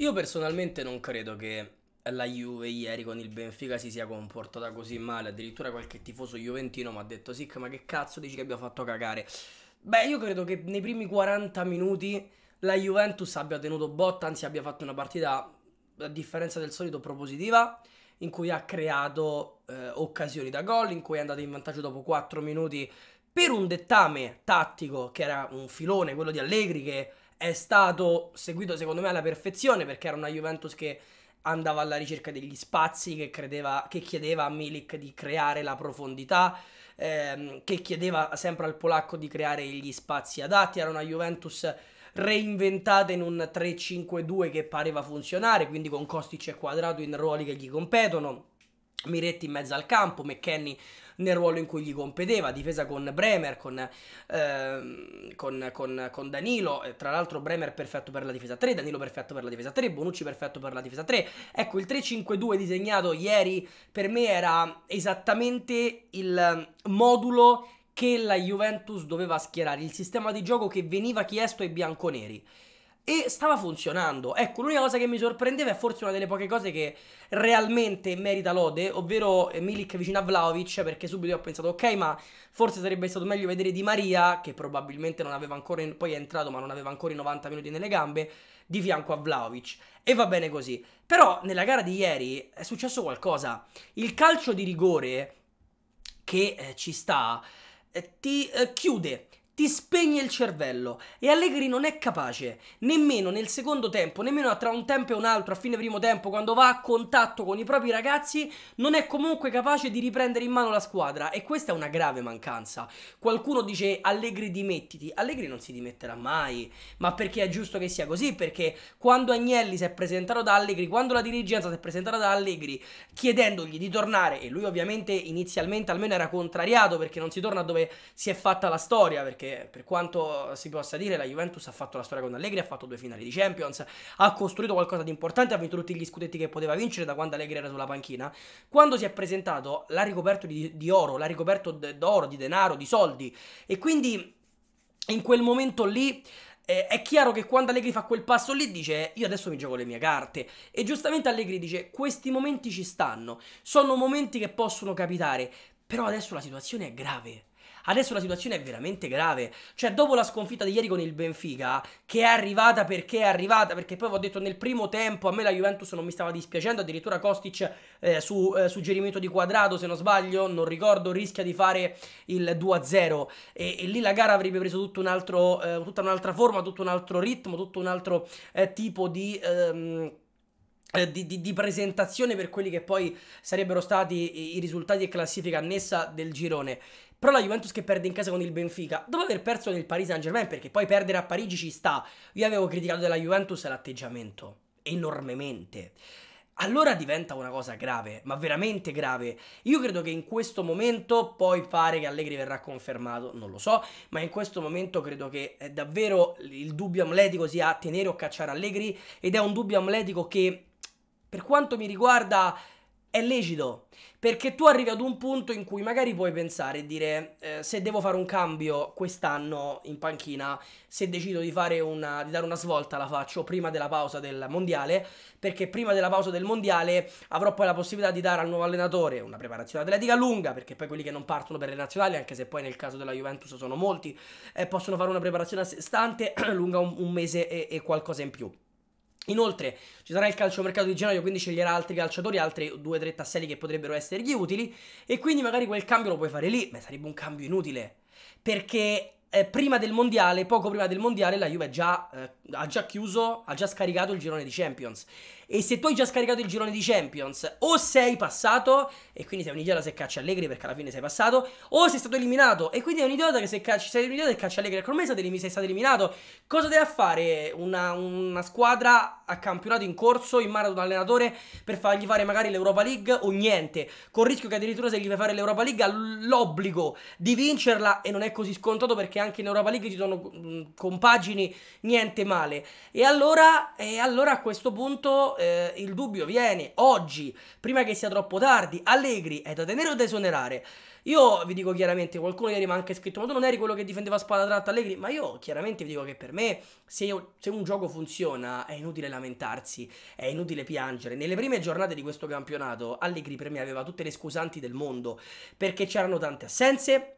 Io personalmente non credo che la Juve ieri con il Benfica si sia comportata così male. Addirittura qualche tifoso juventino mi ha detto: Sic, ma che cazzo dici che abbia fatto cagare? Beh, io credo che nei primi 40 minuti la Juventus abbia tenuto botta, anzi abbia fatto una partita a differenza del solito propositiva, in cui ha creato eh, occasioni da gol, in cui è andata in vantaggio dopo 4 minuti per un dettame tattico che era un filone, quello di Allegri che è stato seguito secondo me alla perfezione perché era una Juventus che andava alla ricerca degli spazi, che, credeva, che chiedeva a Milik di creare la profondità, ehm, che chiedeva sempre al polacco di creare gli spazi adatti, era una Juventus reinventata in un 3-5-2 che pareva funzionare, quindi con Kostic e Quadrato in ruoli che gli competono. Miretti in mezzo al campo, McKenny nel ruolo in cui gli competeva, difesa con Bremer, con, ehm, con, con, con Danilo, tra l'altro Bremer perfetto per la difesa 3, Danilo perfetto per la difesa 3, Bonucci perfetto per la difesa 3. Ecco, il 3-5-2 disegnato ieri per me era esattamente il modulo che la Juventus doveva schierare, il sistema di gioco che veniva chiesto ai bianconeri. E stava funzionando. Ecco, l'unica cosa che mi sorprendeva è forse una delle poche cose che realmente merita lode, ovvero eh, Milik vicino a Vlaovic, perché subito ho pensato, ok, ma forse sarebbe stato meglio vedere Di Maria, che probabilmente non aveva ancora, in... poi è entrato, ma non aveva ancora i 90 minuti nelle gambe, di fianco a Vlaovic. E va bene così. Però nella gara di ieri è successo qualcosa. Il calcio di rigore che eh, ci sta eh, ti eh, chiude ti spegne il cervello e Allegri non è capace nemmeno nel secondo tempo, nemmeno tra un tempo e un altro, a fine primo tempo, quando va a contatto con i propri ragazzi, non è comunque capace di riprendere in mano la squadra e questa è una grave mancanza. Qualcuno dice Allegri dimettiti, Allegri non si dimetterà mai, ma perché è giusto che sia così, perché quando Agnelli si è presentato da Allegri, quando la dirigenza si è presentata da Allegri chiedendogli di tornare e lui ovviamente inizialmente almeno era contrariato perché non si torna dove si è fatta la storia, perché perché per quanto si possa dire la Juventus ha fatto la storia con Allegri, ha fatto due finali di Champions, ha costruito qualcosa di importante, ha vinto tutti gli scudetti che poteva vincere da quando Allegri era sulla panchina. Quando si è presentato l'ha ricoperto di, di oro, l'ha ricoperto d'oro, di denaro, di soldi e quindi in quel momento lì eh, è chiaro che quando Allegri fa quel passo lì dice io adesso mi gioco le mie carte e giustamente Allegri dice questi momenti ci stanno, sono momenti che possono capitare, però adesso la situazione è grave. Adesso la situazione è veramente grave. Cioè, dopo la sconfitta di ieri con il Benfica, che è arrivata perché è arrivata, perché poi vi ho detto nel primo tempo a me la Juventus non mi stava dispiacendo, addirittura Kostic eh, su eh, suggerimento di quadrato, se non sbaglio, non ricordo, rischia di fare il 2-0 e, e, lì la gara avrebbe preso tutto un altro, eh, tutta un'altra forma, tutto un altro ritmo, tutto un altro eh, tipo di... Ehm, eh, di, di, di, presentazione per quelli che poi sarebbero stati i risultati e classifica annessa del girone. Però la Juventus che perde in casa con il Benfica, dopo aver perso nel Paris Saint Germain, perché poi perdere a Parigi ci sta, io avevo criticato della Juventus l'atteggiamento, enormemente. Allora diventa una cosa grave, ma veramente grave. Io credo che in questo momento, poi pare che Allegri verrà confermato, non lo so, ma in questo momento credo che eh, davvero il dubbio amletico sia tenere o cacciare Allegri ed è un dubbio amletico che per quanto mi riguarda, è lecito. Perché tu arrivi ad un punto in cui magari puoi pensare e dire eh, se devo fare un cambio quest'anno in panchina, se decido di, una, di dare una svolta la faccio prima della pausa del mondiale, perché prima della pausa del mondiale avrò poi la possibilità di dare al nuovo allenatore una preparazione atletica lunga, perché poi quelli che non partono per le nazionali, anche se poi nel caso della Juventus sono molti, eh, possono fare una preparazione a sé stante lunga un, un mese e, e qualcosa in più. Inoltre ci sarà il calciomercato di gennaio, quindi sceglierà altri calciatori, altri due o tre tasselli che potrebbero essergli utili e quindi magari quel cambio lo puoi fare lì, ma sarebbe un cambio inutile perché eh, prima del mondiale, poco prima del mondiale, la Juve già, eh, ha già chiuso, ha già scaricato il girone di Champions. E se tu hai già scaricato il girone di Champions, o sei passato, e quindi sei un idiota se caccia Allegri perché alla fine sei passato, o sei stato eliminato, e quindi è un idiota che se cacci, sei un idiota che caccia Allegri, come me sei stato eliminato. Cosa deve fare una, una squadra a campionato in corso, in mano ad un allenatore, per fargli fare magari l'Europa League o niente? Con il rischio che addirittura se gli fai fare l'Europa League ha l'obbligo di vincerla e non è così scontato perché perché anche in Europa League ci sono mm, compagini niente male. E allora, e allora a questo punto eh, il dubbio viene oggi, prima che sia troppo tardi. Allegri è da tenere o da esonerare? Io vi dico chiaramente, qualcuno ieri mi ha anche scritto, ma tu non eri quello che difendeva spada tratta Allegri, ma io chiaramente vi dico che per me se, io, se, un gioco funziona è inutile lamentarsi, è inutile piangere. Nelle prime giornate di questo campionato Allegri per me aveva tutte le scusanti del mondo, perché c'erano tante assenze,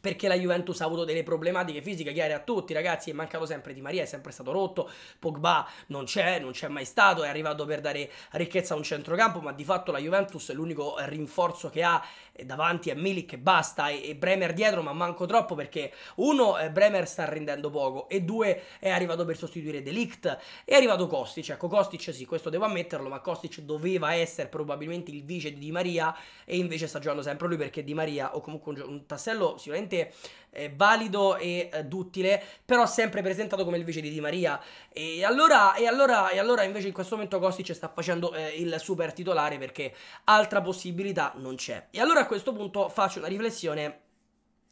perché la Juventus ha avuto delle problematiche fisiche chiare a tutti, ragazzi, è mancato sempre Di Maria, è sempre stato rotto, Pogba non c'è, non c'è mai stato, è arrivato per dare ricchezza a un centrocampo, ma di fatto la Juventus è l'unico rinforzo che ha eh, davanti a Milik e basta, e, Bremer dietro, ma manco troppo perché uno, eh, Bremer sta rendendo poco, e due, è arrivato per sostituire Delict, è arrivato Kostic, ecco Kostic sì, questo devo ammetterlo, ma Kostic doveva essere probabilmente il vice di Di Maria, e invece sta giocando sempre lui perché Di Maria, o comunque un, un tassello sicuramente assolutamente eh, valido e eh, duttile, però sempre presentato come il vice di Di Maria. E allora, e allora, e allora invece in questo momento Kostic sta facendo eh, il super titolare perché altra possibilità non c'è. E allora a questo punto faccio una riflessione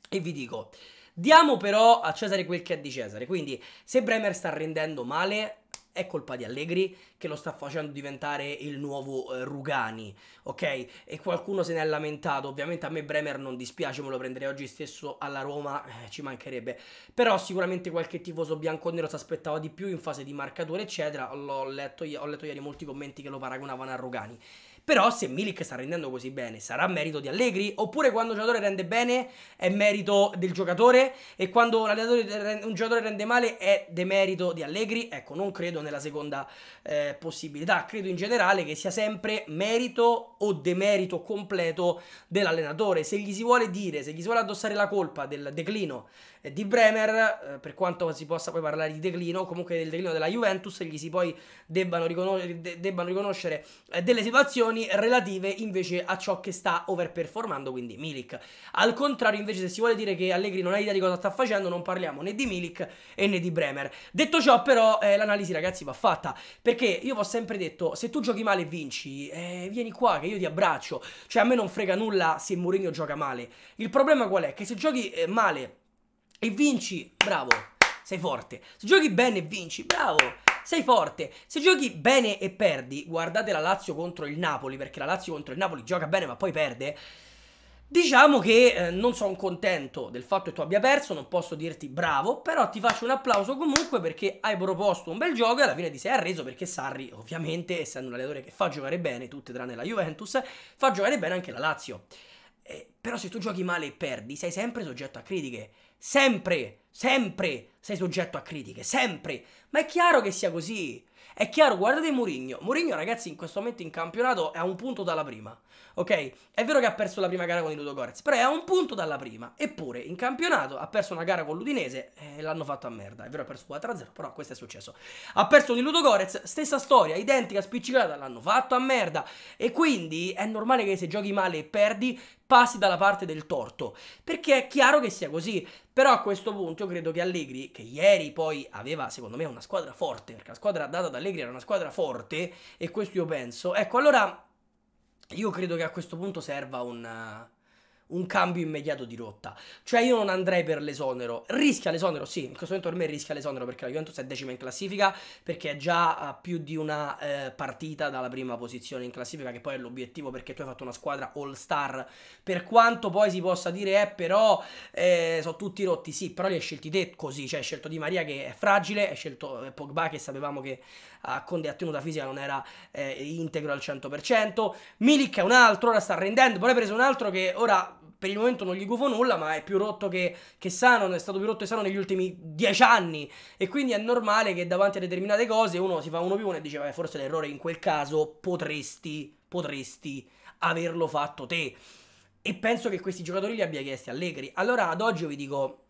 e vi dico... Diamo però a Cesare quel che è di Cesare, quindi se Bremer sta rendendo male, è colpa di Allegri che lo sta facendo diventare il nuovo eh, Rugani, ok? E qualcuno se ne è lamentato, ovviamente a me Bremer non dispiace, me lo prenderei oggi stesso alla Roma, eh, ci mancherebbe, però sicuramente qualche tifoso bianco-nero si aspettava di più in fase di marcatura, eccetera, ho letto, ho letto ieri molti commenti che lo paragonavano a Rugani. Però se Milik sta rendendo così bene, sarà merito di Allegri? Oppure quando un giocatore rende bene è merito del giocatore e quando un, un giocatore rende male è demerito di Allegri? Ecco, non credo nella seconda eh, possibilità, credo in generale che sia sempre merito o demerito completo dell'allenatore. Se gli si vuole dire, se gli si vuole addossare la colpa del declino eh, di Bremer, eh, per quanto si possa poi parlare di declino, comunque del declino della Juventus, gli si poi debbano, riconos- de- debbano riconoscere eh, delle situazioni relative invece a ciò che sta overperformando, quindi Milik. Al contrario, invece, se si vuole dire che Allegri non ha idea di cosa sta facendo, non parliamo né di Milik e né di Bremer. Detto ciò, però, eh, l'analisi, ragazzi, va fatta, perché io vi ho sempre detto, se tu giochi male e vinci, vieni qua che io ti abbraccio, cioè a me non frega nulla se Mourinho gioca male. Il problema qual è? Che se giochi male e vinci, bravo, sei forte. Se giochi bene e vinci, bravo, sei forte. Se giochi bene e perdi, guardate la Lazio contro il Napoli, perché la Lazio contro il Napoli gioca bene ma poi perde. Diciamo che eh, non sono contento del fatto che tu abbia perso, non posso dirti bravo, però ti faccio un applauso comunque perché hai proposto un bel gioco e alla fine ti sei arreso perché Sarri, ovviamente, essendo un allenatore che fa giocare bene tutte tranne la Juventus, fa giocare bene anche la Lazio. Eh, però se tu giochi male e perdi, sei sempre soggetto a critiche sempre, sempre sei soggetto a critiche, sempre. Ma è chiaro che sia così. È chiaro, guardate Mourinho. Mourinho, ragazzi, in questo momento in campionato è a un punto dalla prima. Ok? È vero che ha perso la prima gara con il Ludogorets, però è a un punto dalla prima. Eppure, in campionato ha perso una gara con l'Udinese e eh, l'hanno fatto a merda. È vero, ha perso 4-0, però questo è successo. Ha perso con il Ludogorets, stessa storia, identica, spiccicata, l'hanno fatto a merda. E quindi è normale che se giochi male e perdi, passi dalla parte del torto, perché è chiaro che sia così. Però a questo punto io credo che Allegri, che ieri poi aveva secondo me una squadra forte, perché la squadra data da Allegri era una squadra forte, e questo io penso, ecco allora io credo che a questo punto serva un un cambio immediato di rotta. Cioè io non andrei per l'esonero. Rischia l'esonero, sì, in questo momento per me rischia l'esonero perché la Juventus è decima in classifica, perché è già a più di una eh, partita dalla prima posizione in classifica, che poi è l'obiettivo perché tu hai fatto una squadra all-star. Per quanto poi si possa dire, eh, però eh, sono tutti rotti, sì, però li hai scelti te così, cioè hai scelto Di Maria che è fragile, hai scelto eh, Pogba che sapevamo che a Conde a tenuta fisica non era eh, integro al 100%, Milik è un altro, ora sta rendendo, poi hai preso un altro che ora per il momento non gli gufo nulla, ma è più rotto che, che Sano, è stato più rotto che Sano negli ultimi dieci anni. E quindi è normale che davanti a determinate cose uno si fa uno più uno e dice, beh, forse l'errore in quel caso potresti, potresti averlo fatto te. E penso che questi giocatori li abbia chiesti Allegri. Allora ad oggi vi dico,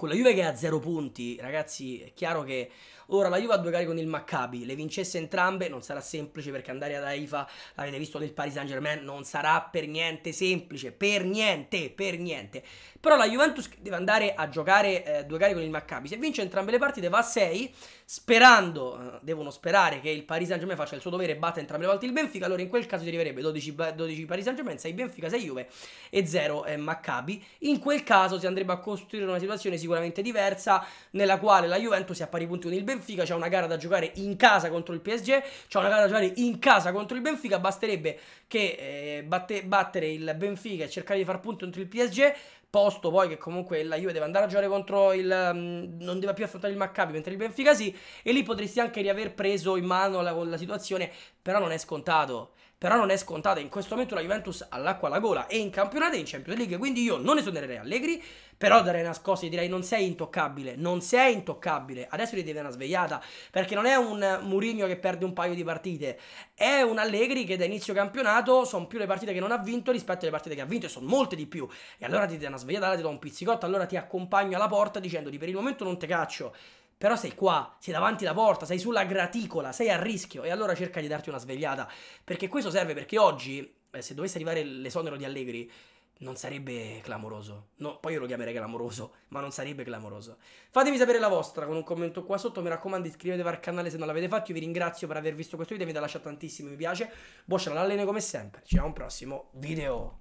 con la Juve che ha zero punti, ragazzi, è chiaro che ora la Juve ha due gare con il Maccabi, le vincesse entrambe non sarà semplice perché andare ad Haifa, l'avete visto nel Paris Saint Germain, non sarà per niente semplice, per niente, per niente. Però la Juventus deve andare a giocare eh, due gare con il Maccabi, se vince entrambe le partite va a 6, sperando, eh, devono sperare che il Paris Saint Germain faccia il suo dovere e batta entrambe le volte il Benfica, allora in quel caso si arriverebbe 12, 12 Paris Saint Germain, 6 Benfica, 6 Juve e 0 eh, Maccabi. In quel caso si andrebbe a costruire una situazione sicuramente diversa nella quale la Juventus è a pari punti con il Benfica, c'è una gara da giocare in casa contro il PSG, c'è una gara da giocare in casa contro il Benfica, basterebbe che eh, batte, battere il Benfica e cercare di far punto contro il PSG posto poi che comunque la Juve deve andare a giocare contro il mm, non deve più affrontare il Maccabi mentre il Benfica sì e lì potresti anche riaver preso in mano la, la situazione, però non è scontato però non è scontata. In questo momento la Juventus all'acqua alla gola e in campionato e in Champions League. Quindi io non esonererei Allegri, però darei nascosto e direi non sei intoccabile, non sei intoccabile. Adesso gli deve una svegliata, perché non è un Murigno che perde un paio di partite, è un Allegri che da inizio campionato sono più le partite che non ha vinto rispetto alle partite che ha vinto e sono molte di più. E allora ti dai una svegliata, allora ti do un pizzicotto, allora ti accompagno alla porta dicendoti per il momento non te caccio però sei qua, sei davanti alla porta, sei sulla graticola, sei a rischio e allora cerca di darti una svegliata. Perché questo serve perché oggi, eh, se dovesse arrivare l'esonero di Allegri, non sarebbe clamoroso. No, poi io lo chiamerei clamoroso, ma non sarebbe clamoroso. Fatemi sapere la vostra con un commento qua sotto. Mi raccomando, iscrivetevi al canale se non l'avete fatto. Io vi ringrazio per aver visto questo video. Mi da lasciare tantissimo mi piace. Boccia l'allene come sempre. Ci vediamo a un prossimo video.